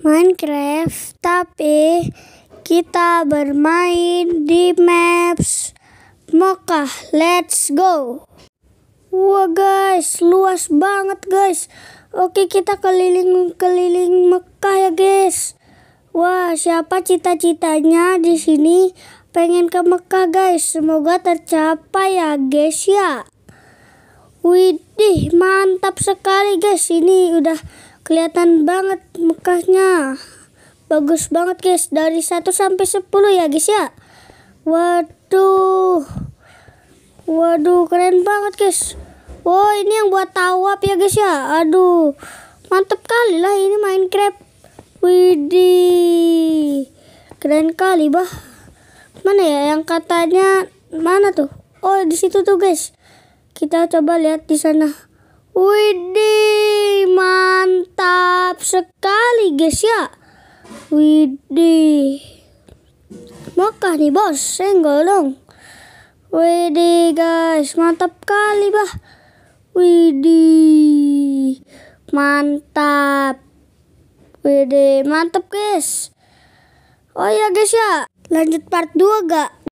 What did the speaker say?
Minecraft, tapi kita bermain di maps Mekah. Let's go! Wah guys, luas banget guys. Oke kita keliling-keliling Mekah ya guys. Wah siapa cita-citanya di sini pengen ke Mekah guys. Semoga tercapai ya guys ya. Widih mantap sekali guys ini udah kelihatan banget mukanya bagus banget guys dari 1 sampai 10 ya guys ya waduh waduh keren banget guys wow oh, ini yang buat tawap ya guys ya aduh mantep kali lah ini minecraft widih keren kali bah mana ya yang katanya mana tuh oh di situ tuh guys kita coba lihat di sana widih mantap sekali guys ya. Widih. Mokah nih bos, senggol dong. Widih guys, mantap kali bah. Widih. Mantap. Widih, mantap guys. Oh ya guys ya, lanjut part 2 gak?